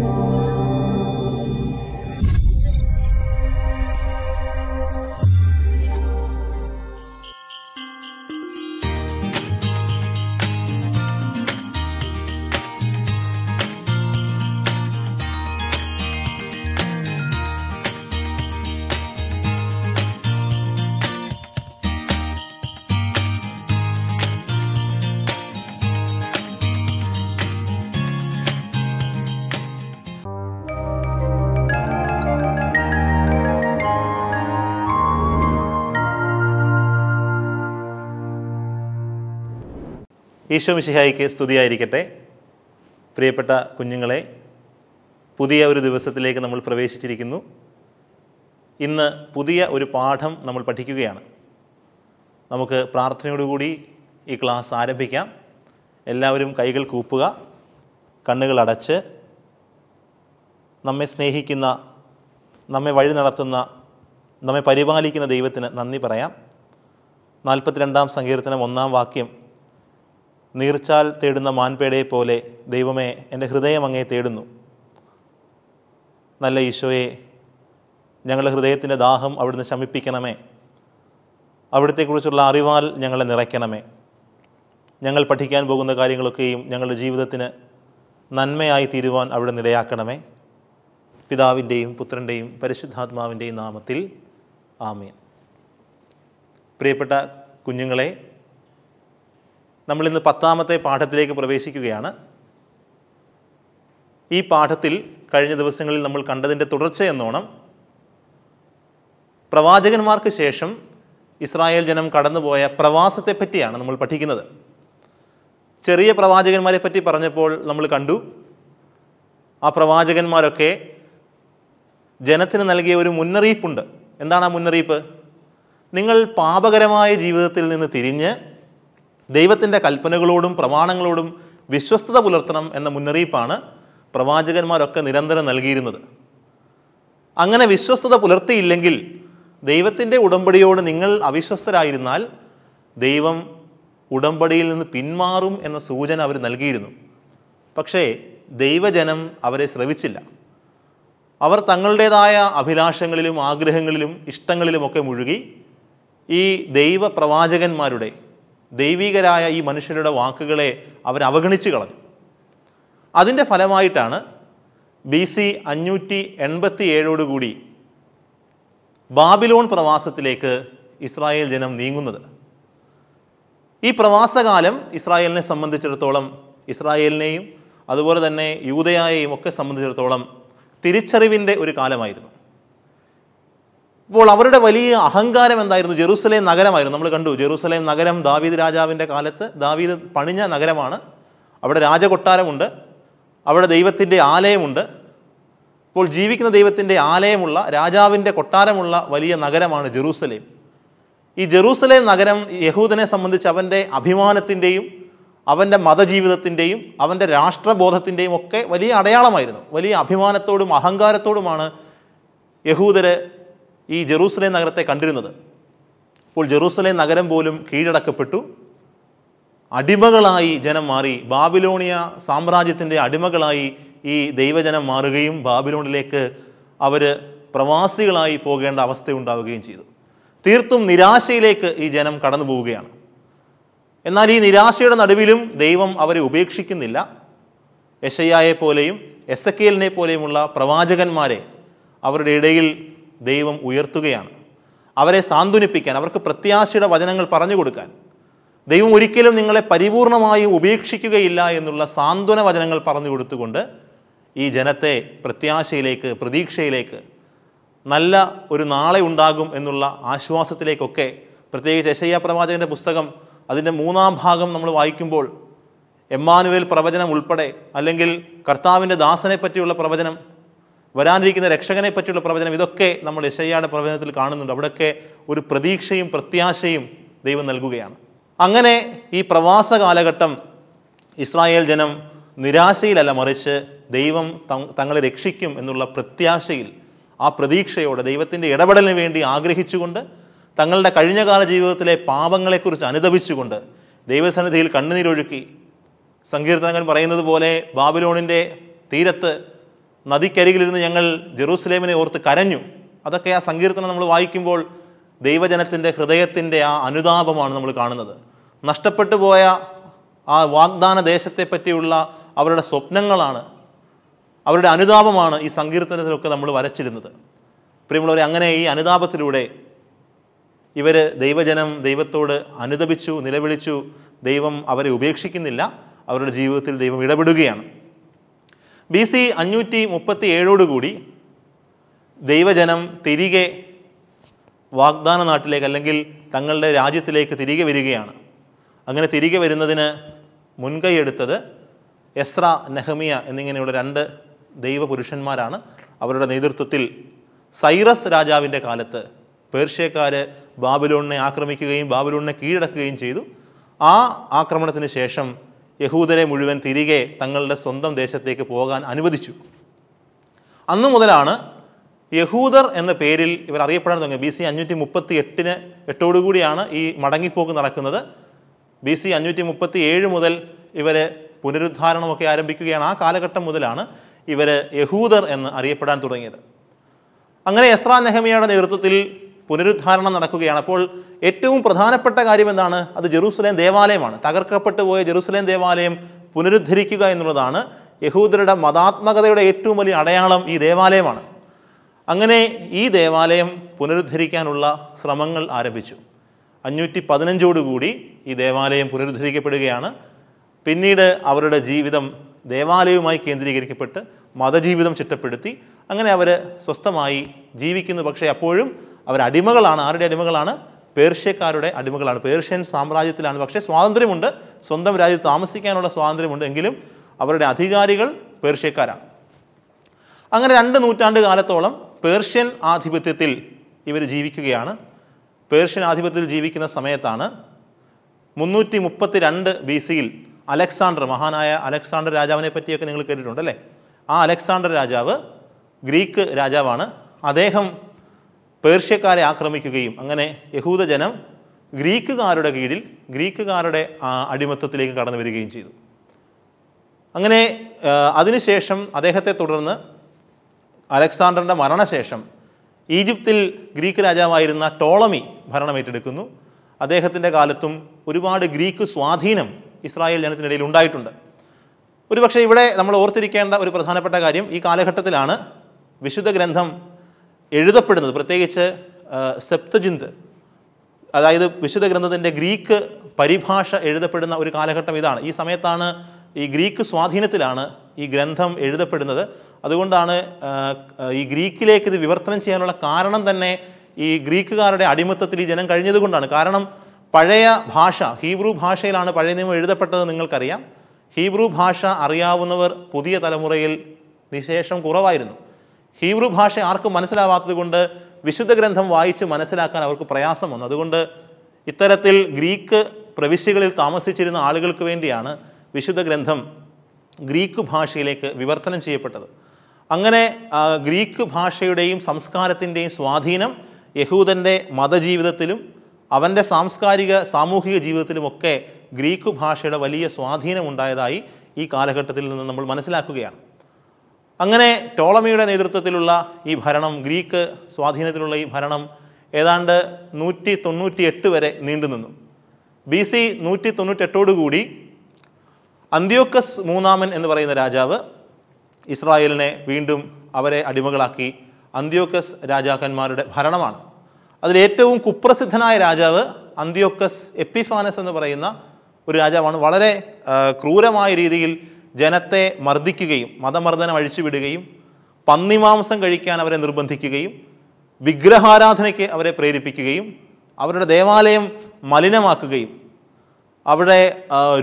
Deus. Isho മിശിഹായിക്ക് സ്തുതിയായിരിക്കട്ടെ പ്രിയപ്പെട്ട കുഞ്ഞുങ്ങളെ പുതിയ ഒരു ദിവസത്തിലേക്ക് നമ്മൾ പ്രവേശിച്ചിരിക്കുന്നു ഇന്ന് പുതിയ ഒരു പാഠം നമ്മൾ പഠിക്കുകയാണ് നമുക്ക് പ്രാർത്ഥനയോടുകൂടി ഈ ക്ലാസ് ആരംഭിക്കാം എല്ലാവരും കൈകൾ കൂപ്പുക കണ്ണുകൾ അടച്ച് നമ്മെ സ്നേഹിക്കുന്ന നമ്മെ വഴി നടത്തുന്ന നമ്മെ പരിപാലിക്കുന്ന ദൈവത്തിന് നന്ദി പറയാം നാൽപ്പത്തിരണ്ടാം സങ്കീർത്തനം ഒന്നാം വാക്യം നീർച്ചാൽ തേടുന്ന മാൻപേടയെ പോലെ ദൈവമേ എൻ്റെ ഹൃദയം അങ്ങേ തേടുന്നു നല്ല ഈശോയെ ഞങ്ങളുടെ ഹൃദയത്തിൻ്റെ ദാഹം അവിടുന്ന് ശമിപ്പിക്കണമേ അവിടത്തെക്കുറിച്ചുള്ള അറിവാൽ ഞങ്ങളെ നിറയ്ക്കണമേ ഞങ്ങൾ പഠിക്കാൻ പോകുന്ന കാര്യങ്ങളൊക്കെയും ഞങ്ങളുടെ ജീവിതത്തിന് നന്മയായി തീരുവാൻ അവിടെ നിലയാക്കണമേ പിതാവിൻ്റെയും പുത്രൻ്റെയും പരിശുദ്ധാത്മാവിൻ്റെയും നാമത്തിൽ ആമീൻ പ്രിയപ്പെട്ട കുഞ്ഞുങ്ങളെ നമ്മൾ ഇന്ന് പത്താമത്തെ പാഠത്തിലേക്ക് പ്രവേശിക്കുകയാണ് ഈ പാഠത്തിൽ കഴിഞ്ഞ ദിവസങ്ങളിൽ നമ്മൾ കണ്ടതിൻ്റെ തുടർച്ച എന്നോണം പ്രവാചകന്മാർക്ക് ശേഷം ഇസ്രായേൽ ജനം കടന്നുപോയ പ്രവാസത്തെപ്പറ്റിയാണ് നമ്മൾ പഠിക്കുന്നത് ചെറിയ പ്രവാചകന്മാരെ പറ്റി പറഞ്ഞപ്പോൾ നമ്മൾ കണ്ടു ആ പ്രവാചകന്മാരൊക്കെ ജനത്തിന് നൽകിയ ഒരു മുന്നറിയിപ്പുണ്ട് എന്താണ് ആ മുന്നറിയിപ്പ് നിങ്ങൾ പാപകരമായ ജീവിതത്തിൽ നിന്ന് തിരിഞ്ഞ് ദൈവത്തിൻ്റെ കൽപ്പനകളോടും പ്രമാണങ്ങളോടും വിശ്വസ്തത പുലർത്തണം എന്ന മുന്നറിയിപ്പാണ് പ്രവാചകന്മാരൊക്കെ നിരന്തരം നൽകിയിരുന്നത് അങ്ങനെ വിശ്വസ്തത പുലർത്തിയില്ലെങ്കിൽ ദൈവത്തിൻ്റെ ഉടമ്പടിയോട് നിങ്ങൾ അവിശ്വസ്തരായിരുന്നാൽ ദൈവം ഉടമ്പടിയിൽ നിന്ന് പിന്മാറും എന്ന സൂചന അവർ നൽകിയിരുന്നു പക്ഷേ ദൈവജനം അവരെ ശ്രവിച്ചില്ല അവർ തങ്ങളുടേതായ അഭിലാഷങ്ങളിലും ആഗ്രഹങ്ങളിലും ഇഷ്ടങ്ങളിലുമൊക്കെ മുഴുകി ഈ ദൈവപ്രവാചകന്മാരുടെ ദൈവീകരായ ഈ മനുഷ്യരുടെ വാക്കുകളെ അവർ അവഗണിച്ചു കളഞ്ഞു അതിൻ്റെ ഫലമായിട്ടാണ് ബി സി അഞ്ഞൂറ്റി എൺപത്തി ഏഴോടുകൂടി ബാബിലോൺ പ്രവാസത്തിലേക്ക് ഇസ്രായേൽ ജനം നീങ്ങുന്നത് ഈ പ്രവാസകാലം ഇസ്രായേലിനെ സംബന്ധിച്ചിടത്തോളം ഇസ്രായേലിനെയും അതുപോലെ തന്നെ യൂതയായെയും ഒക്കെ സംബന്ധിച്ചിടത്തോളം തിരിച്ചറിവിൻ്റെ ഒരു കാലമായിരുന്നു അപ്പോൾ അവരുടെ വലിയ അഹങ്കാരം എന്തായിരുന്നു ജെറൂസലേം നഗരമായിരുന്നു നമ്മൾ കണ്ടു ജെറൂസലേം നഗരം ദാവീദ് രാജാവിൻ്റെ കാലത്ത് ദാവീദ് പണിഞ്ഞ നഗരമാണ് അവിടെ രാജകൊട്ടാരമുണ്ട് അവിടെ ദൈവത്തിൻ്റെ ആലയമുണ്ട് ഇപ്പോൾ ജീവിക്കുന്ന ദൈവത്തിൻ്റെ ആലയമുള്ള രാജാവിൻ്റെ കൊട്ടാരമുള്ള വലിയ നഗരമാണ് ജെറൂസലേം ഈ ജെറൂസലേം നഗരം യഹൂദനെ സംബന്ധിച്ച് അവൻ്റെ അഭിമാനത്തിൻ്റെയും അവൻ്റെ മതജീവിതത്തിൻ്റെയും അവൻ്റെ രാഷ്ട്രബോധത്തിൻ്റെയും ഒക്കെ വലിയ അടയാളമായിരുന്നു വലിയ അഭിമാനത്തോടും അഹങ്കാരത്തോടുമാണ് യഹൂദരെ ഈ ജെറൂസലേം നഗരത്തെ കണ്ടിരുന്നത് അപ്പോൾ ജെറൂസലേം നഗരം പോലും കീഴടക്കപ്പെട്ടു അടിമകളായി ജനം മാറി ബാബിലോണിയ സാമ്രാജ്യത്തിൻ്റെ അടിമകളായി ഈ ദൈവജനം മാറുകയും ബാബിലോണിലേക്ക് അവർ പ്രവാസികളായി പോകേണ്ട അവസ്ഥ ഉണ്ടാവുകയും ചെയ്തു തീർത്തും നിരാശയിലേക്ക് ഈ ജനം കടന്നു പോവുകയാണ് എന്നാൽ ഈ നിരാശയുടെ നടുവിലും ദൈവം അവരെ ഉപേക്ഷിക്കുന്നില്ല യശയ്യായെ പോലെയും എസക്കേലിനെ പോലെയുമുള്ള പ്രവാചകന്മാരെ അവരുടെ ഇടയിൽ ദൈവം ഉയർത്തുകയാണ് അവരെ സാന്ത്വനിപ്പിക്കാൻ അവർക്ക് പ്രത്യാശയുടെ വചനങ്ങൾ പറഞ്ഞു കൊടുക്കാൻ ദൈവം ഒരിക്കലും നിങ്ങളെ പരിപൂർണമായി ഉപേക്ഷിക്കുകയില്ല എന്നുള്ള സാന്ത്വന വചനങ്ങൾ പറഞ്ഞു കൊടുത്തുകൊണ്ട് ഈ ജനത്തെ പ്രത്യാശയിലേക്ക് പ്രതീക്ഷയിലേക്ക് നല്ല ഒരു നാളെ ഉണ്ടാകും എന്നുള്ള ആശ്വാസത്തിലേക്കൊക്കെ പ്രത്യേകിച്ച് യശയ്യ പ്രവാചകൻ്റെ പുസ്തകം അതിൻ്റെ മൂന്നാം ഭാഗം നമ്മൾ വായിക്കുമ്പോൾ എമ്മാനുവേൽ പ്രവചനം ഉൾപ്പെടെ അല്ലെങ്കിൽ കർത്താവിൻ്റെ ദാസനെ പറ്റിയുള്ള പ്രവചനം വരാനിരിക്കുന്ന രക്ഷകനെ പറ്റിയുള്ള പ്രവചനം ഇതൊക്കെ നമ്മൾ യശയ്യയുടെ പ്രവചനത്തിൽ കാണുന്നുണ്ട് അവിടെയൊക്കെ ഒരു പ്രതീക്ഷയും പ്രത്യാശയും ദൈവം നൽകുകയാണ് അങ്ങനെ ഈ പ്രവാസ കാലഘട്ടം ഇസ്രായേൽ ജനം നിരാശയിലല്ല മറിച്ച് ദൈവം തങ്ങളെ രക്ഷിക്കും എന്നുള്ള പ്രത്യാശയിൽ ആ പ്രതീക്ഷയോടെ ദൈവത്തിൻ്റെ ഇടപെടലിന് വേണ്ടി ആഗ്രഹിച്ചുകൊണ്ട് തങ്ങളുടെ കഴിഞ്ഞകാല ജീവിതത്തിലെ പാപങ്ങളെക്കുറിച്ച് അനുദപിച്ചുകൊണ്ട് ദൈവസന്നിധിയിൽ കണ്ണുനീരൊഴുക്കി സങ്കീർത്തനങ്ങൾ പറയുന്നത് പോലെ ബാബിലോണിൻ്റെ തീരത്ത് നദിക്കരികിലിരുന്ന് ഞങ്ങൾ ജെറൂസലേമിനെ ഓർത്ത് കരഞ്ഞു അതൊക്കെ ആ സങ്കീർത്തനം നമ്മൾ വായിക്കുമ്പോൾ ദൈവജനത്തിൻ്റെ ഹൃദയത്തിൻ്റെ ആ അനുതാപമാണ് നമ്മൾ കാണുന്നത് നഷ്ടപ്പെട്ടു പോയ ആ വാഗ്ദാന ദേശത്തെ പറ്റിയുള്ള അവരുടെ സ്വപ്നങ്ങളാണ് അവരുടെ അനുതാപമാണ് ഈ സങ്കീർത്തനത്തിലൊക്കെ നമ്മൾ വരച്ചിരുന്നത് പ്രിയമുള്ളവരെ അങ്ങനെ ഈ അനുതാപത്തിലൂടെ ഇവർ ദൈവജനം ദൈവത്തോട് അനുദപിച്ചു നിലവിളിച്ചു ദൈവം അവരെ ഉപേക്ഷിക്കുന്നില്ല അവരുടെ ജീവിതത്തിൽ ദൈവം ഇടപെടുകയാണ് ബി സി അഞ്ഞൂറ്റി മുപ്പത്തി ഏഴോടുകൂടി ദൈവജനം തിരികെ വാഗ്ദാന നാട്ടിലേക്ക് അല്ലെങ്കിൽ തങ്ങളുടെ രാജ്യത്തിലേക്ക് തിരികെ വരികയാണ് അങ്ങനെ തിരികെ വരുന്നതിന് മുൻകൈയെടുത്തത് എസ്ര നെഹമിയ എന്നിങ്ങനെയുള്ള രണ്ട് ദൈവപുരുഷന്മാരാണ് അവരുടെ നേതൃത്വത്തിൽ സൈറസ് രാജാവിൻ്റെ കാലത്ത് പേർഷ്യക്കാർ ബാബുലോണിനെ ആക്രമിക്കുകയും ബാബുലോണിനെ കീഴടക്കുകയും ചെയ്തു ആ ആക്രമണത്തിന് ശേഷം യഹൂദരെ മുഴുവൻ തിരികെ തങ്ങളുടെ സ്വന്തം ദേശത്തേക്ക് പോകാൻ അനുവദിച്ചു അന്നു മുതലാണ് യഹൂദർ എന്ന പേരിൽ ഇവർ അറിയപ്പെടാൻ തുടങ്ങി ബി സി അഞ്ഞൂറ്റി മുപ്പത്തി എട്ടിന് എട്ടോടുകൂടിയാണ് ഈ മടങ്ങിപ്പോക്ക് നടക്കുന്നത് ബി സി അഞ്ഞൂറ്റി മുപ്പത്തി ഏഴ് മുതൽ ഇവർ പുനരുദ്ധാരണമൊക്കെ ആരംഭിക്കുകയാണ് ആ കാലഘട്ടം മുതലാണ് ഇവർ യഹൂദർ എന്ന് അറിയപ്പെടാൻ തുടങ്ങിയത് അങ്ങനെ എസ്രാ നെഹമിയയുടെ നേതൃത്വത്തിൽ പുനരുദ്ധാരണം നടക്കുകയാണ് അപ്പോൾ ഏറ്റവും പ്രധാനപ്പെട്ട കാര്യം എന്താണ് അത് ജെറൂസലേം ദേവാലയമാണ് തകർക്കപ്പെട്ടു പോയ ജെറൂസലേം ദേവാലയം പുനരുദ്ധരിക്കുക എന്നുള്ളതാണ് യഹൂദരുടെ മതാത്മകതയുടെ ഏറ്റവും വലിയ അടയാളം ഈ ദേവാലയമാണ് അങ്ങനെ ഈ ദേവാലയം പുനരുദ്ധരിക്കാനുള്ള ശ്രമങ്ങൾ ആരംഭിച്ചു അഞ്ഞൂറ്റി പതിനഞ്ചോടുകൂടി ഈ ദേവാലയം പുനരുദ്ധരിക്കപ്പെടുകയാണ് പിന്നീട് അവരുടെ ജീവിതം ദേവാലയവുമായി കേന്ദ്രീകരിക്കപ്പെട്ട് മതജീവിതം ചിട്ടപ്പെടുത്തി അങ്ങനെ അവർ സ്വസ്ഥമായി ജീവിക്കുന്നു പക്ഷേ അപ്പോഴും അവർ അടിമകളാണ് ആരുടെ അടിമകളാണ് പേർഷ്യക്കാരുടെ അടിമകളാണ് പേർഷ്യൻ സാമ്രാജ്യത്തിലാണ് പക്ഷേ സ്വാതന്ത്ര്യമുണ്ട് സ്വന്തം രാജ്യത്ത് താമസിക്കാനുള്ള സ്വാതന്ത്ര്യമുണ്ട് എങ്കിലും അവരുടെ അധികാരികൾ പേർഷ്യക്കാരാണ് അങ്ങനെ രണ്ട് നൂറ്റാണ്ട് കാലത്തോളം പേർഷ്യൻ ആധിപത്യത്തിൽ ഇവർ ജീവിക്കുകയാണ് പേർഷ്യൻ ആധിപത്യത്തിൽ ജീവിക്കുന്ന സമയത്താണ് മുന്നൂറ്റി മുപ്പത്തി രണ്ട് ബി സിയിൽ അലക്സാണ്ടർ മഹാനായ അലക്സാണ്ടർ രാജാവിനെ പറ്റിയൊക്കെ നിങ്ങൾ കേട്ടിട്ടുണ്ട് അല്ലേ ആ അലക്സാണ്ടർ രാജാവ് ഗ്രീക്ക് രാജാവാണ് അദ്ദേഹം പേർഷ്യക്കാരെ ആക്രമിക്കുകയും അങ്ങനെ യഹൂദജനം ഗ്രീക്കുകാരുടെ കീഴിൽ ഗ്രീക്കുകാരുടെ അടിമത്തത്തിലേക്ക് കടന്നു വരികയും ചെയ്തു അങ്ങനെ അതിനുശേഷം അദ്ദേഹത്തെ തുടർന്ന് അലക്സാണ്ടറിൻ്റെ മരണശേഷം ഈജിപ്തിൽ ഗ്രീക്ക് രാജാവായിരുന്ന ടോളമി ഭരണമേറ്റെടുക്കുന്നു അദ്ദേഹത്തിൻ്റെ കാലത്തും ഒരുപാട് ഗ്രീക്ക് സ്വാധീനം ഇസ്രായേൽ ജനത്തിനിടയിൽ ഉണ്ടായിട്ടുണ്ട് ഒരുപക്ഷെ ഇവിടെ നമ്മൾ ഓർത്തിരിക്കേണ്ട ഒരു പ്രധാനപ്പെട്ട കാര്യം ഈ കാലഘട്ടത്തിലാണ് വിശുദ്ധ ഗ്രന്ഥം എഴുതപ്പെടുന്നത് പ്രത്യേകിച്ച് സെപ്തജിന്ത് അതായത് വിശുദ്ധ ഗ്രന്ഥത്തിൻ്റെ ഗ്രീക്ക് പരിഭാഷ എഴുതപ്പെടുന്ന ഒരു കാലഘട്ടം ഇതാണ് ഈ സമയത്താണ് ഈ ഗ്രീക്ക് സ്വാധീനത്തിലാണ് ഈ ഗ്രന്ഥം എഴുതപ്പെടുന്നത് അതുകൊണ്ടാണ് ഈ ഗ്രീക്കിലേക്ക് ഇത് വിവർത്തനം ചെയ്യാനുള്ള കാരണം തന്നെ ഈ ഗ്രീക്കുകാരുടെ അടിമത്തത്തിൽ ഈ ജനം കഴിഞ്ഞതുകൊണ്ടാണ് കാരണം പഴയ ഭാഷ ഹീബ്രു ഭാഷയിലാണ് പഴയ നിയമം എഴുതപ്പെട്ടത് നിങ്ങൾക്കറിയാം ഹീബ്രു ഭാഷ അറിയാവുന്നവർ പുതിയ തലമുറയിൽ നിശേഷം കുറവായിരുന്നു ഹീബ്രു ഭാഷ ആർക്കും മനസ്സിലാവാത്തത് കൊണ്ട് വിശുദ്ധ ഗ്രന്ഥം വായിച്ച് മനസ്സിലാക്കാൻ അവർക്ക് പ്രയാസം വന്നു അതുകൊണ്ട് ഇത്തരത്തിൽ ഗ്രീക്ക് പ്രവിശ്യകളിൽ താമസിച്ചിരുന്ന ആളുകൾക്ക് വേണ്ടിയാണ് വിശുദ്ധ ഗ്രന്ഥം ഗ്രീക്ക് ഭാഷയിലേക്ക് വിവർത്തനം ചെയ്യപ്പെട്ടത് അങ്ങനെ ഗ്രീക്ക് ഭാഷയുടെയും സംസ്കാരത്തിൻ്റെയും സ്വാധീനം യഹൂദൻ്റെ മതജീവിതത്തിലും അവൻ്റെ സാംസ്കാരിക സാമൂഹിക ജീവിതത്തിലുമൊക്കെ ഗ്രീക്ക് ഭാഷയുടെ വലിയ സ്വാധീനം ഉണ്ടായതായി ഈ കാലഘട്ടത്തിൽ നിന്ന് നമ്മൾ മനസ്സിലാക്കുകയാണ് അങ്ങനെ ടോളമിയുടെ നേതൃത്വത്തിലുള്ള ഈ ഭരണം ഗ്രീക്ക് സ്വാധീനത്തിലുള്ള ഈ ഭരണം ഏതാണ്ട് നൂറ്റി തൊണ്ണൂറ്റി എട്ട് വരെ നീണ്ടുനിന്നു ബി സി നൂറ്റി തൊണ്ണൂറ്റെട്ടോടുകൂടി അന്ത്യോക്കസ് മൂന്നാമൻ എന്ന് പറയുന്ന രാജാവ് ഇസ്രായേലിനെ വീണ്ടും അവരെ അടിമകളാക്കി അന്ത്യോക്കസ് രാജാക്കന്മാരുടെ ഭരണമാണ് അതിലേറ്റവും കുപ്രസിദ്ധനായ രാജാവ് അന്ത്യോക്കസ് എപ്പിഫാനസ് എന്ന് പറയുന്ന ഒരു രാജാവാണ് വളരെ ക്രൂരമായ രീതിയിൽ ജനത്തെ മർദ്ദിക്കുകയും മതമർദ്ദനം അഴിച്ചുവിടുകയും പന്നിമാംസം കഴിക്കാൻ അവരെ നിർബന്ധിക്കുകയും വിഗ്രഹാരാധനയ്ക്ക് അവരെ പ്രേരിപ്പിക്കുകയും അവരുടെ ദേവാലയം മലിനമാക്കുകയും അവിടെ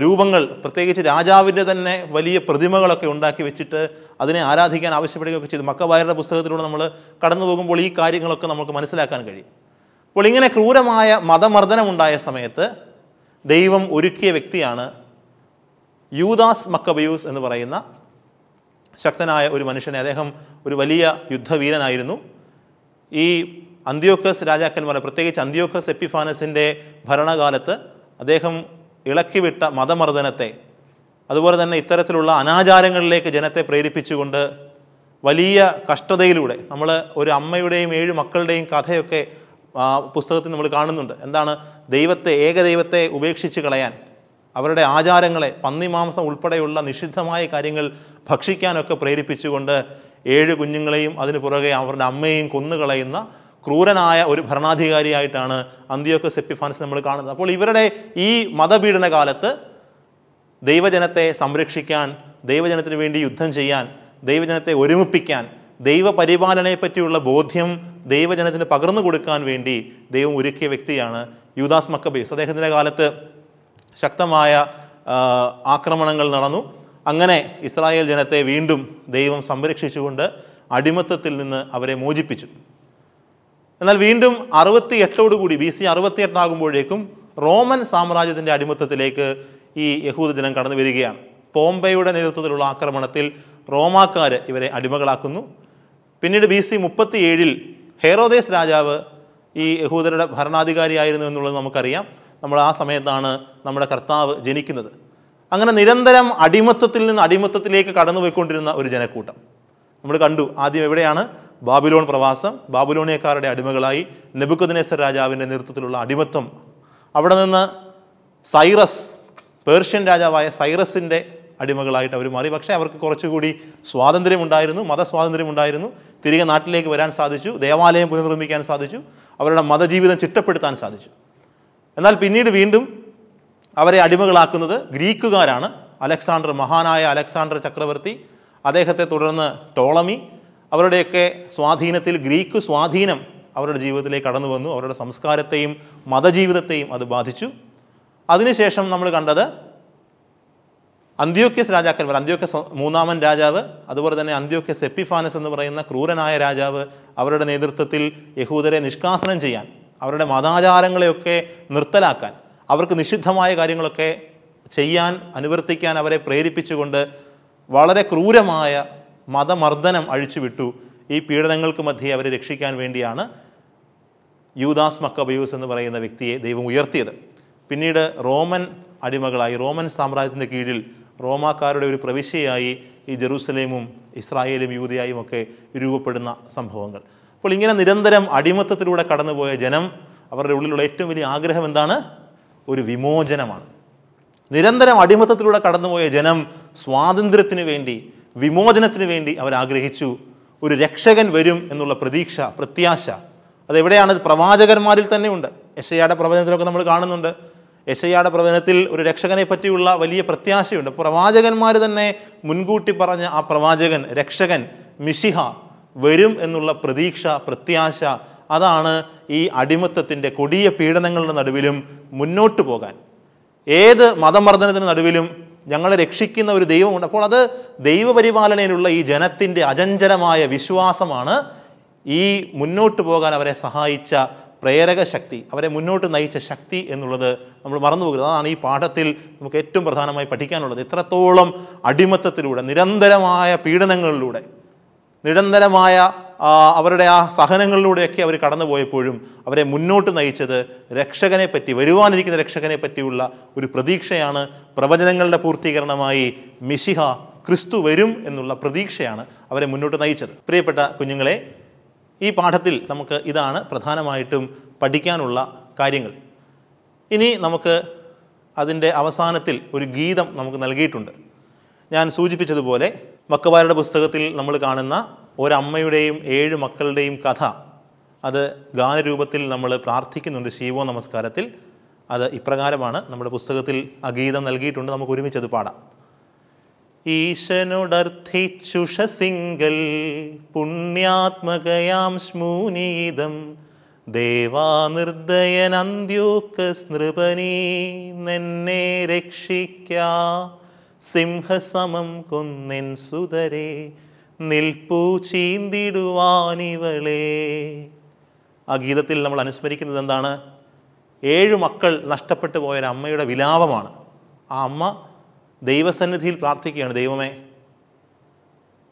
രൂപങ്ങൾ പ്രത്യേകിച്ച് രാജാവിൻ്റെ തന്നെ വലിയ പ്രതിമകളൊക്കെ ഉണ്ടാക്കി വെച്ചിട്ട് അതിനെ ആരാധിക്കാൻ ആവശ്യപ്പെടുകയൊക്കെ ചെയ്തു മക്കബായരുടെ പുസ്തകത്തിലൂടെ നമ്മൾ കടന്നു പോകുമ്പോൾ ഈ കാര്യങ്ങളൊക്കെ നമുക്ക് മനസ്സിലാക്കാൻ കഴിയും അപ്പോൾ ഇങ്ങനെ ക്രൂരമായ മതമർദ്ദനമുണ്ടായ സമയത്ത് ദൈവം ഒരുക്കിയ വ്യക്തിയാണ് യൂദാസ് മക്കബയൂസ് എന്ന് പറയുന്ന ശക്തനായ ഒരു മനുഷ്യനെ അദ്ദേഹം ഒരു വലിയ യുദ്ധവീരനായിരുന്നു ഈ അന്ത്യോക്കസ് രാജാക്കന്മാർ പ്രത്യേകിച്ച് അന്ത്യോക്കസ് എപ്പിഫാനസിൻ്റെ ഭരണകാലത്ത് അദ്ദേഹം ഇളക്കിവിട്ട മതമർദ്ദനത്തെ അതുപോലെ തന്നെ ഇത്തരത്തിലുള്ള അനാചാരങ്ങളിലേക്ക് ജനത്തെ പ്രേരിപ്പിച്ചുകൊണ്ട് വലിയ കഷ്ടതയിലൂടെ നമ്മൾ ഒരു അമ്മയുടെയും ഏഴ് മക്കളുടെയും കഥയൊക്കെ പുസ്തകത്തിൽ നമ്മൾ കാണുന്നുണ്ട് എന്താണ് ദൈവത്തെ ഏകദൈവത്തെ ഉപേക്ഷിച്ച് കളയാൻ അവരുടെ ആചാരങ്ങളെ പന്നിമാംസം ഉൾപ്പെടെയുള്ള നിഷിദ്ധമായ കാര്യങ്ങൾ ഭക്ഷിക്കാനൊക്കെ പ്രേരിപ്പിച്ചുകൊണ്ട് ഏഴ് കുഞ്ഞുങ്ങളെയും അതിന് പുറകെ അവരുടെ അമ്മയെയും കൊന്നുകളയുന്ന ക്രൂരനായ ഒരു ഭരണാധികാരിയായിട്ടാണ് അന്ത്യോക്ക് സെപ്പിഫാൻസ് നമ്മൾ കാണുന്നത് അപ്പോൾ ഇവരുടെ ഈ മതപീഡന കാലത്ത് ദൈവജനത്തെ സംരക്ഷിക്കാൻ ദൈവജനത്തിന് വേണ്ടി യുദ്ധം ചെയ്യാൻ ദൈവജനത്തെ ഒരുമിപ്പിക്കാൻ ദൈവപരിപാലനയെ ബോധ്യം ദൈവജനത്തിന് പകർന്നു കൊടുക്കാൻ വേണ്ടി ദൈവം ഒരുക്കിയ വ്യക്തിയാണ് യൂദാസ് മക്കബേസ് അദ്ദേഹത്തിൻ്റെ കാലത്ത് ശക്തമായ ആക്രമണങ്ങൾ നടന്നു അങ്ങനെ ഇസ്രായേൽ ജനത്തെ വീണ്ടും ദൈവം സംരക്ഷിച്ചുകൊണ്ട് അടിമത്തത്തിൽ നിന്ന് അവരെ മോചിപ്പിച്ചു എന്നാൽ വീണ്ടും അറുപത്തി എട്ടോടുകൂടി ബി സി അറുപത്തി എട്ടാകുമ്പോഴേക്കും റോമൻ സാമ്രാജ്യത്തിൻ്റെ അടിമത്തത്തിലേക്ക് ഈ യഹൂദ ജനം കടന്നു വരികയാണ് പോംബെയുടെ നേതൃത്വത്തിലുള്ള ആക്രമണത്തിൽ റോമാക്കാർ ഇവരെ അടിമകളാക്കുന്നു പിന്നീട് ബി സി മുപ്പത്തി ഏഴിൽ ഹെറോദേസ് രാജാവ് ഈ യഹൂദരുടെ ഭരണാധികാരിയായിരുന്നു എന്നുള്ളത് നമുക്കറിയാം നമ്മൾ ആ സമയത്താണ് നമ്മുടെ കർത്താവ് ജനിക്കുന്നത് അങ്ങനെ നിരന്തരം അടിമത്തത്തിൽ നിന്ന് അടിമത്തത്തിലേക്ക് കടന്നുപോയിക്കൊണ്ടിരുന്ന ഒരു ജനക്കൂട്ടം നമ്മൾ കണ്ടു ആദ്യം എവിടെയാണ് ബാബിലോൺ പ്രവാസം ബാബുലോണിയക്കാരുടെ അടിമകളായി നെബുക്കദിനേശ്വർ രാജാവിൻ്റെ നേതൃത്വത്തിലുള്ള അടിമത്വം അവിടെ നിന്ന് സൈറസ് പേർഷ്യൻ രാജാവായ സൈറസിൻ്റെ അടിമകളായിട്ട് അവർ മാറി പക്ഷേ അവർക്ക് കുറച്ചുകൂടി സ്വാതന്ത്ര്യമുണ്ടായിരുന്നു മതസ്വാതന്ത്ര്യമുണ്ടായിരുന്നു തിരികെ നാട്ടിലേക്ക് വരാൻ സാധിച്ചു ദേവാലയം പുനർനിർമ്മിക്കാൻ സാധിച്ചു അവരുടെ മതജീവിതം ചിട്ടപ്പെടുത്താൻ സാധിച്ചു എന്നാൽ പിന്നീട് വീണ്ടും അവരെ അടിമകളാക്കുന്നത് ഗ്രീക്കുകാരാണ് അലക്സാണ്ടർ മഹാനായ അലക്സാണ്ടർ ചക്രവർത്തി അദ്ദേഹത്തെ തുടർന്ന് ടോളമി അവരുടെയൊക്കെ സ്വാധീനത്തിൽ ഗ്രീക്ക് സ്വാധീനം അവരുടെ ജീവിതത്തിലേക്ക് കടന്നു വന്നു അവരുടെ സംസ്കാരത്തെയും മതജീവിതത്തെയും അത് ബാധിച്ചു അതിനുശേഷം നമ്മൾ കണ്ടത് അന്ത്യോക്യസ് രാജാക്കന്മാർ അന്ത്യോക്യസ് മൂന്നാമൻ രാജാവ് അതുപോലെ തന്നെ അന്ത്യോക്യസ് എപ്പിഫാനസ് എന്ന് പറയുന്ന ക്രൂരനായ രാജാവ് അവരുടെ നേതൃത്വത്തിൽ യഹൂദരെ നിഷ്കാസനം ചെയ്യാൻ അവരുടെ മതാചാരങ്ങളെയൊക്കെ നിർത്തലാക്കാൻ അവർക്ക് നിഷിദ്ധമായ കാര്യങ്ങളൊക്കെ ചെയ്യാൻ അനുവർത്തിക്കാൻ അവരെ പ്രേരിപ്പിച്ചുകൊണ്ട് വളരെ ക്രൂരമായ മതമർദ്ദനം അഴിച്ചുവിട്ടു ഈ പീഡനങ്ങൾക്ക് മധ്യേ അവരെ രക്ഷിക്കാൻ വേണ്ടിയാണ് യൂദാസ് മക്കബയൂസ് എന്ന് പറയുന്ന വ്യക്തിയെ ദൈവം ഉയർത്തിയത് പിന്നീട് റോമൻ അടിമകളായി റോമൻ സാമ്രാജ്യത്തിൻ്റെ കീഴിൽ റോമാക്കാരുടെ ഒരു പ്രവിശ്യയായി ഈ ജെറൂസലേമും ഇസ്രായേലും യൂതയായും ഒക്കെ രൂപപ്പെടുന്ന സംഭവങ്ങൾ അപ്പോൾ ഇങ്ങനെ നിരന്തരം അടിമത്തത്തിലൂടെ കടന്നുപോയ ജനം അവരുടെ ഉള്ളിലുള്ള ഏറ്റവും വലിയ ആഗ്രഹം എന്താണ് ഒരു വിമോചനമാണ് നിരന്തരം അടിമത്തത്തിലൂടെ കടന്നുപോയ ജനം സ്വാതന്ത്ര്യത്തിന് വേണ്ടി വിമോചനത്തിന് വേണ്ടി അവരാഗ്രഹിച്ചു ഒരു രക്ഷകൻ വരും എന്നുള്ള പ്രതീക്ഷ പ്രത്യാശ അതെവിടെയാണ് പ്രവാചകന്മാരിൽ തന്നെ ഉണ്ട് യശയാടെ പ്രവചനത്തിലൊക്കെ നമ്മൾ കാണുന്നുണ്ട് യശയാടെ പ്രവചനത്തിൽ ഒരു രക്ഷകനെ പറ്റിയുള്ള വലിയ പ്രത്യാശയുണ്ട് പ്രവാചകന്മാർ തന്നെ മുൻകൂട്ടി പറഞ്ഞ ആ പ്രവാചകൻ രക്ഷകൻ മിഷിഹ വരും എന്നുള്ള പ്രതീക്ഷ പ്രത്യാശ അതാണ് ഈ അടിമത്തത്തിൻ്റെ കൊടിയ പീഡനങ്ങളുടെ നടുവിലും മുന്നോട്ട് പോകാൻ ഏത് മതമർദ്ദനത്തിന് നടുവിലും ഞങ്ങളെ രക്ഷിക്കുന്ന ഒരു ദൈവമുണ്ട് അപ്പോൾ അത് ദൈവപരിപാലനയിലുള്ള ഈ ജനത്തിൻ്റെ അചഞ്ചലമായ വിശ്വാസമാണ് ഈ മുന്നോട്ട് പോകാൻ അവരെ സഹായിച്ച പ്രേരക ശക്തി അവരെ മുന്നോട്ട് നയിച്ച ശക്തി എന്നുള്ളത് നമ്മൾ പോകരുത് അതാണ് ഈ പാഠത്തിൽ നമുക്ക് ഏറ്റവും പ്രധാനമായി പഠിക്കാനുള്ളത് ഇത്രത്തോളം അടിമത്തത്തിലൂടെ നിരന്തരമായ പീഡനങ്ങളിലൂടെ നിരന്തരമായ അവരുടെ ആ സഹനങ്ങളിലൂടെയൊക്കെ അവർ കടന്നു പോയപ്പോഴും അവരെ മുന്നോട്ട് നയിച്ചത് രക്ഷകനെ പറ്റി വരുവാനിരിക്കുന്ന രക്ഷകനെ പറ്റിയുള്ള ഒരു പ്രതീക്ഷയാണ് പ്രവചനങ്ങളുടെ പൂർത്തീകരണമായി മിശിഹ ക്രിസ്തു വരും എന്നുള്ള പ്രതീക്ഷയാണ് അവരെ മുന്നോട്ട് നയിച്ചത് പ്രിയപ്പെട്ട കുഞ്ഞുങ്ങളെ ഈ പാഠത്തിൽ നമുക്ക് ഇതാണ് പ്രധാനമായിട്ടും പഠിക്കാനുള്ള കാര്യങ്ങൾ ഇനി നമുക്ക് അതിൻ്റെ അവസാനത്തിൽ ഒരു ഗീതം നമുക്ക് നൽകിയിട്ടുണ്ട് ഞാൻ സൂചിപ്പിച്ചതുപോലെ മക്കബാരുടെ പുസ്തകത്തിൽ നമ്മൾ കാണുന്ന ഒരമ്മയുടെയും ഏഴ് മക്കളുടെയും കഥ അത് ഗാനരൂപത്തിൽ നമ്മൾ പ്രാർത്ഥിക്കുന്നുണ്ട് ശിവോ നമസ്കാരത്തിൽ അത് ഇപ്രകാരമാണ് നമ്മുടെ പുസ്തകത്തിൽ അഗീതം നൽകിയിട്ടുണ്ട് നമുക്ക് ഒരുമിച്ചത് പാടാം ഈശനോടർത്ഥിച്ചുഷസിങ്കൽ പുണ്യാത്മകയാം ശ്മൂനീതം ദേവാനിർദ്ദയനന്ദ്യോക്കസ് നൃപനീ നിന്നെ രക്ഷിക്കാം സിംഹസമം കൊന്നിൻ സുതരെ നിൽപ്പൂ ചീന്തിടുവാനിവളെ ആ ഗീതത്തിൽ നമ്മൾ അനുസ്മരിക്കുന്നത് എന്താണ് ഏഴ് മക്കൾ നഷ്ടപ്പെട്ടു പോയൊരു അമ്മയുടെ വിലാപമാണ് ആ അമ്മ ദൈവസന്നിധിയിൽ പ്രാർത്ഥിക്കുകയാണ് ദൈവമേ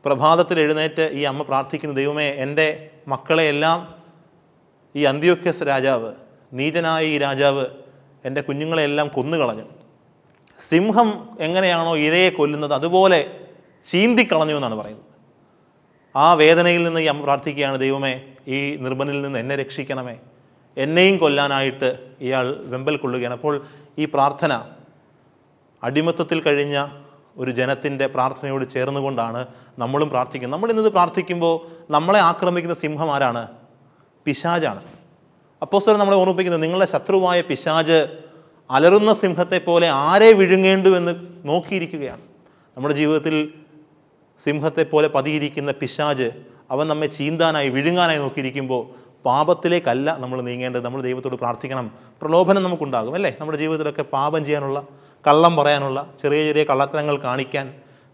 പ്രഭാതത്തിൽ എഴുന്നേറ്റ് ഈ അമ്മ പ്രാർത്ഥിക്കുന്ന ദൈവമേ എൻ്റെ മക്കളെയെല്ലാം ഈ അന്ത്യോക്യസ് രാജാവ് നീചനായ ഈ രാജാവ് എൻ്റെ കുഞ്ഞുങ്ങളെയെല്ലാം കൊന്നുകളഞ്ഞു സിംഹം എങ്ങനെയാണോ ഇരയെ കൊല്ലുന്നത് അതുപോലെ ചീന്തിക്കളഞ്ഞു എന്നാണ് പറയുന്നത് ആ വേദനയിൽ നിന്ന് ഞാൻ പ്രാർത്ഥിക്കുകയാണ് ദൈവമേ ഈ നിർബനിൽ നിന്ന് എന്നെ രക്ഷിക്കണമേ എന്നെയും കൊല്ലാനായിട്ട് ഇയാൾ വെമ്പൽ കൊള്ളുകയാണ് അപ്പോൾ ഈ പ്രാർത്ഥന അടിമത്തത്തിൽ കഴിഞ്ഞ ഒരു ജനത്തിൻ്റെ പ്രാർത്ഥനയോട് ചേർന്നുകൊണ്ടാണ് നമ്മളും പ്രാർത്ഥിക്കുന്നത് നമ്മൾ ഇന്നത് പ്രാർത്ഥിക്കുമ്പോൾ നമ്മളെ ആക്രമിക്കുന്ന സിംഹം ആരാണ് പിശാജാണ് അപ്പോസ്തരം നമ്മളെ ഓർമ്മിപ്പിക്കുന്നത് നിങ്ങളുടെ ശത്രുവായ പിശാജ് അലറുന്ന സിംഹത്തെപ്പോലെ ആരെ വിഴുങ്ങേണ്ടു എന്ന് നോക്കിയിരിക്കുകയാണ് നമ്മുടെ ജീവിതത്തിൽ സിംഹത്തെപ്പോലെ പതിയിരിക്കുന്ന പിശാജ് അവൻ നമ്മെ ചീന്താനായി വിഴുങ്ങാനായി നോക്കിയിരിക്കുമ്പോൾ പാപത്തിലേക്കല്ല നമ്മൾ നീങ്ങേണ്ടത് നമ്മൾ ദൈവത്തോട് പ്രാർത്ഥിക്കണം പ്രലോഭനം നമുക്കുണ്ടാകും അല്ലേ നമ്മുടെ ജീവിതത്തിലൊക്കെ പാപം ചെയ്യാനുള്ള കള്ളം പറയാനുള്ള ചെറിയ ചെറിയ കള്ളത്തരങ്ങൾ കാണിക്കാൻ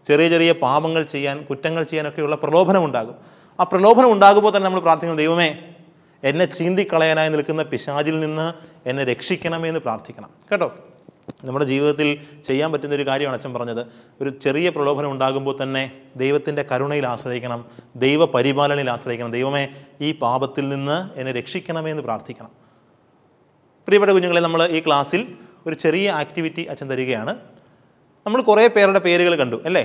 ചെറിയ ചെറിയ പാപങ്ങൾ ചെയ്യാൻ കുറ്റങ്ങൾ ചെയ്യാനൊക്കെയുള്ള പ്രലോഭനം ഉണ്ടാകും ആ പ്രലോഭനം ഉണ്ടാകുമ്പോൾ തന്നെ നമ്മൾ പ്രാർത്ഥിക്കുന്ന ദൈവമേ എന്നെ ചീന്തിക്കളയാനായി നിൽക്കുന്ന പിശാചിൽ നിന്ന് എന്നെ രക്ഷിക്കണമേ എന്ന് പ്രാർത്ഥിക്കണം കേട്ടോ നമ്മുടെ ജീവിതത്തിൽ ചെയ്യാൻ പറ്റുന്ന ഒരു കാര്യമാണ് അച്ഛൻ പറഞ്ഞത് ഒരു ചെറിയ പ്രലോഭനം ഉണ്ടാകുമ്പോൾ തന്നെ ദൈവത്തിൻ്റെ കരുണയിൽ ആശ്രയിക്കണം ദൈവ പരിപാലനയിൽ ആശ്രയിക്കണം ദൈവമേ ഈ പാപത്തിൽ നിന്ന് എന്നെ രക്ഷിക്കണമേ എന്ന് പ്രാർത്ഥിക്കണം പ്രിയപ്പെട്ട കുഞ്ഞുങ്ങളെ നമ്മൾ ഈ ക്ലാസ്സിൽ ഒരു ചെറിയ ആക്ടിവിറ്റി അച്ഛൻ തരികയാണ് നമ്മൾ കുറേ പേരുടെ പേരുകൾ കണ്ടു അല്ലേ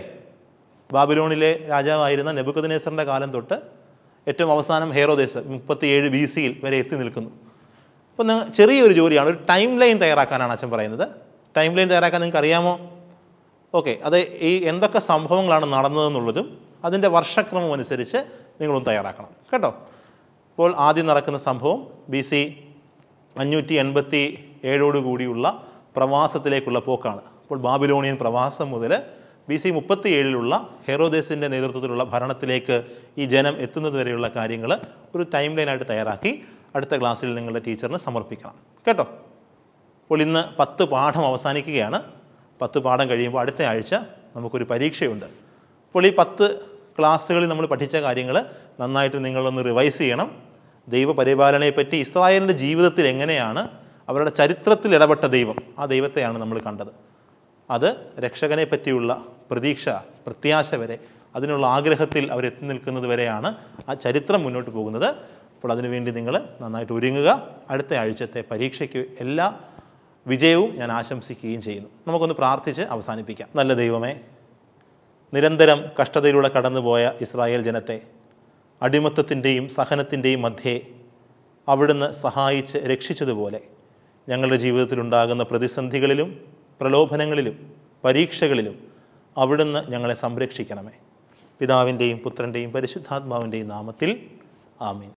ബാബിലോണിലെ രാജാവായിരുന്ന നെബുക്കദിനേസറിൻ്റെ കാലം തൊട്ട് ഏറ്റവും അവസാനം ഹേറോദേശ് മുപ്പത്തി ഏഴ് ബി സിയിൽ വരെ എത്തി നിൽക്കുന്നു അപ്പോൾ നിങ്ങൾ ചെറിയൊരു ജോലിയാണ് ഒരു ടൈം ലൈൻ തയ്യാറാക്കാനാണ് അച്ഛൻ പറയുന്നത് ടൈം ലൈൻ തയ്യാറാക്കാൻ നിങ്ങൾക്ക് അറിയാമോ ഓക്കെ അത് ഈ എന്തൊക്കെ സംഭവങ്ങളാണ് നടന്നതെന്നുള്ളതും അതിൻ്റെ വർഷക്രമം അനുസരിച്ച് നിങ്ങളൊന്ന് തയ്യാറാക്കണം കേട്ടോ അപ്പോൾ ആദ്യം നടക്കുന്ന സംഭവം ബി സി അഞ്ഞൂറ്റി എൺപത്തി ഏഴോടുകൂടിയുള്ള പ്രവാസത്തിലേക്കുള്ള പോക്കാണ് അപ്പോൾ ബാബിലോണിയൻ പ്രവാസം മുതൽ ബി സി ഏഴിലുള്ള ഹെറോദേസിൻ്റെ നേതൃത്വത്തിലുള്ള ഭരണത്തിലേക്ക് ഈ ജനം എത്തുന്നത് വരെയുള്ള കാര്യങ്ങൾ ഒരു ടൈം ലൈനായിട്ട് തയ്യാറാക്കി അടുത്ത ക്ലാസ്സിൽ നിങ്ങളുടെ ടീച്ചറിന് സമർപ്പിക്കണം കേട്ടോ അപ്പോൾ ഇന്ന് പത്ത് പാഠം അവസാനിക്കുകയാണ് പത്ത് പാഠം കഴിയുമ്പോൾ അടുത്ത ആഴ്ച നമുക്കൊരു പരീക്ഷയുണ്ട് അപ്പോൾ ഈ പത്ത് ക്ലാസ്സുകളിൽ നമ്മൾ പഠിച്ച കാര്യങ്ങൾ നന്നായിട്ട് നിങ്ങളൊന്ന് റിവൈസ് ചെയ്യണം ദൈവപരിപാലനയെപ്പറ്റി ഇസ്രായേലിൻ്റെ ജീവിതത്തിൽ എങ്ങനെയാണ് അവരുടെ ചരിത്രത്തിൽ ഇടപെട്ട ദൈവം ആ ദൈവത്തെയാണ് നമ്മൾ കണ്ടത് അത് രക്ഷകനെ പറ്റിയുള്ള പ്രതീക്ഷ പ്രത്യാശ വരെ അതിനുള്ള ആഗ്രഹത്തിൽ അവരെത്തി നിൽക്കുന്നത് വരെയാണ് ആ ചരിത്രം മുന്നോട്ട് പോകുന്നത് അപ്പോൾ അതിനുവേണ്ടി നിങ്ങൾ നന്നായിട്ട് ഒരുങ്ങുക അടുത്ത ആഴ്ചത്തെ പരീക്ഷയ്ക്ക് എല്ലാ വിജയവും ഞാൻ ആശംസിക്കുകയും ചെയ്യുന്നു നമുക്കൊന്ന് പ്രാർത്ഥിച്ച് അവസാനിപ്പിക്കാം നല്ല ദൈവമേ നിരന്തരം കഷ്ടതയിലൂടെ കടന്നുപോയ ഇസ്രായേൽ ജനത്തെ അടിമത്തത്തിൻ്റെയും സഹനത്തിൻ്റെയും മധ്യേ അവിടുന്ന് സഹായിച്ച് രക്ഷിച്ചതുപോലെ ഞങ്ങളുടെ ജീവിതത്തിലുണ്ടാകുന്ന പ്രതിസന്ധികളിലും പ്രലോഭനങ്ങളിലും പരീക്ഷകളിലും അവിടുന്ന് ഞങ്ങളെ സംരക്ഷിക്കണമേ പിതാവിൻ്റെയും പുത്രൻ്റെയും പരിശുദ്ധാത്മാവിൻ്റെയും നാമത്തിൽ ആമീൻ